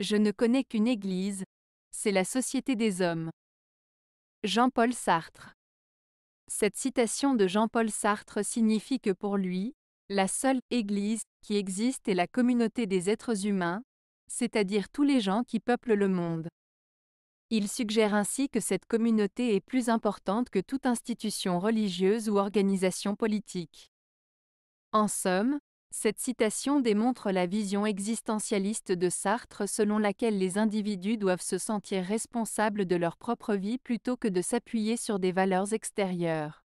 Je ne connais qu'une Église, c'est la société des hommes. Jean-Paul Sartre. Cette citation de Jean-Paul Sartre signifie que pour lui, la seule Église qui existe est la communauté des êtres humains, c'est-à-dire tous les gens qui peuplent le monde. Il suggère ainsi que cette communauté est plus importante que toute institution religieuse ou organisation politique. En somme, cette citation démontre la vision existentialiste de Sartre selon laquelle les individus doivent se sentir responsables de leur propre vie plutôt que de s'appuyer sur des valeurs extérieures.